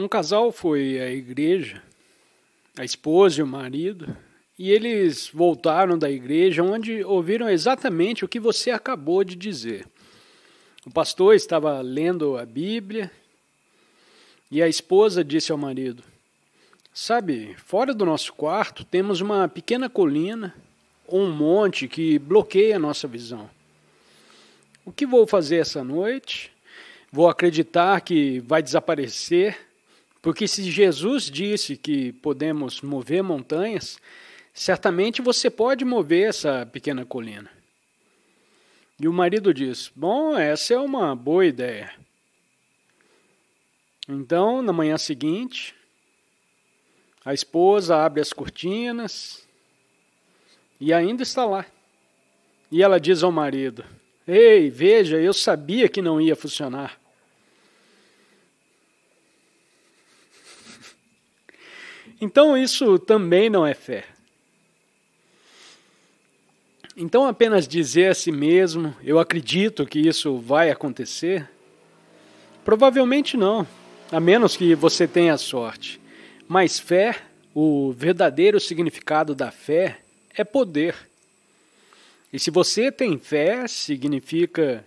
Um casal foi à igreja, a esposa e o marido, e eles voltaram da igreja onde ouviram exatamente o que você acabou de dizer. O pastor estava lendo a Bíblia e a esposa disse ao marido: Sabe, fora do nosso quarto temos uma pequena colina ou um monte que bloqueia a nossa visão. O que vou fazer essa noite? Vou acreditar que vai desaparecer porque se Jesus disse que podemos mover montanhas, certamente você pode mover essa pequena colina. E o marido diz: Bom, essa é uma boa ideia. Então, na manhã seguinte, a esposa abre as cortinas e ainda está lá. E ela diz ao marido: Ei, veja, eu sabia que não ia funcionar. Então isso também não é fé. Então apenas dizer a si mesmo, eu acredito que isso vai acontecer? Provavelmente não, a menos que você tenha sorte. Mas fé, o verdadeiro significado da fé é poder. E se você tem fé, significa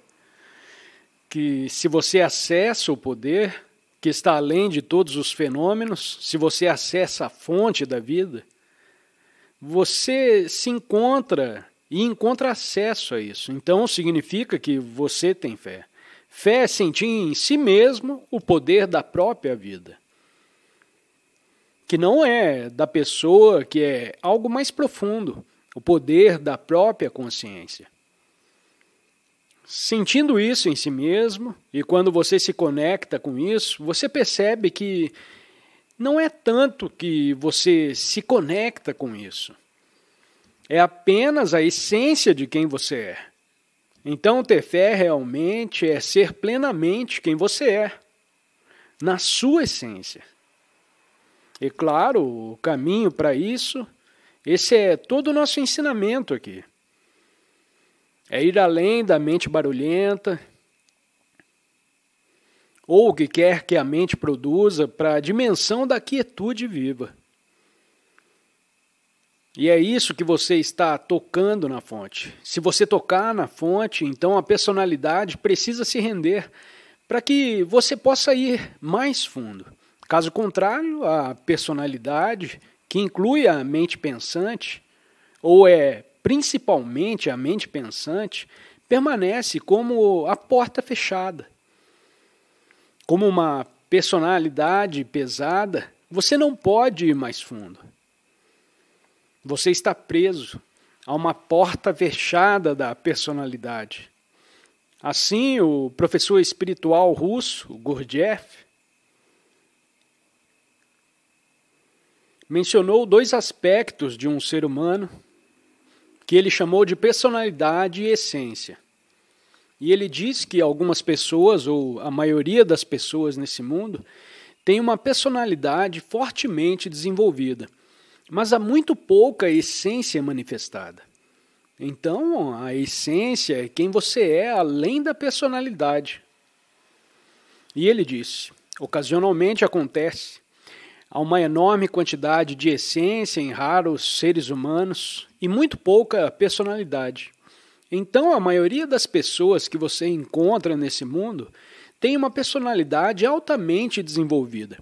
que se você acessa o poder, que está além de todos os fenômenos, se você acessa a fonte da vida, você se encontra e encontra acesso a isso. Então significa que você tem fé. Fé é sentir em si mesmo o poder da própria vida. Que não é da pessoa, que é algo mais profundo, o poder da própria consciência sentindo isso em si mesmo, e quando você se conecta com isso, você percebe que não é tanto que você se conecta com isso, é apenas a essência de quem você é. Então, ter fé realmente é ser plenamente quem você é, na sua essência. E claro, o caminho para isso, esse é todo o nosso ensinamento aqui. É ir além da mente barulhenta ou o que quer que a mente produza para a dimensão da quietude viva. E é isso que você está tocando na fonte. Se você tocar na fonte, então a personalidade precisa se render para que você possa ir mais fundo. Caso contrário, a personalidade, que inclui a mente pensante, ou é principalmente a mente pensante, permanece como a porta fechada. Como uma personalidade pesada, você não pode ir mais fundo. Você está preso a uma porta fechada da personalidade. Assim, o professor espiritual russo Gurdjieff mencionou dois aspectos de um ser humano que ele chamou de personalidade e essência. E ele diz que algumas pessoas, ou a maioria das pessoas nesse mundo, tem uma personalidade fortemente desenvolvida, mas há muito pouca essência manifestada. Então, a essência é quem você é além da personalidade. E ele disse: ocasionalmente acontece Há uma enorme quantidade de essência em raros seres humanos e muito pouca personalidade. Então, a maioria das pessoas que você encontra nesse mundo tem uma personalidade altamente desenvolvida,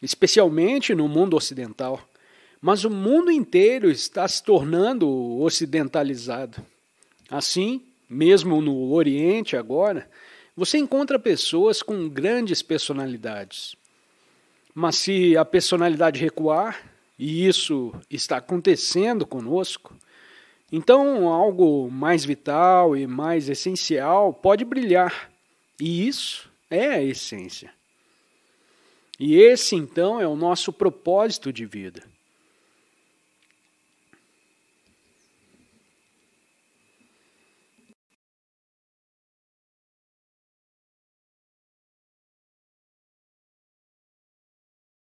especialmente no mundo ocidental. Mas o mundo inteiro está se tornando ocidentalizado. Assim, mesmo no Oriente agora, você encontra pessoas com grandes personalidades. Mas se a personalidade recuar, e isso está acontecendo conosco, então algo mais vital e mais essencial pode brilhar. E isso é a essência. E esse então é o nosso propósito de vida.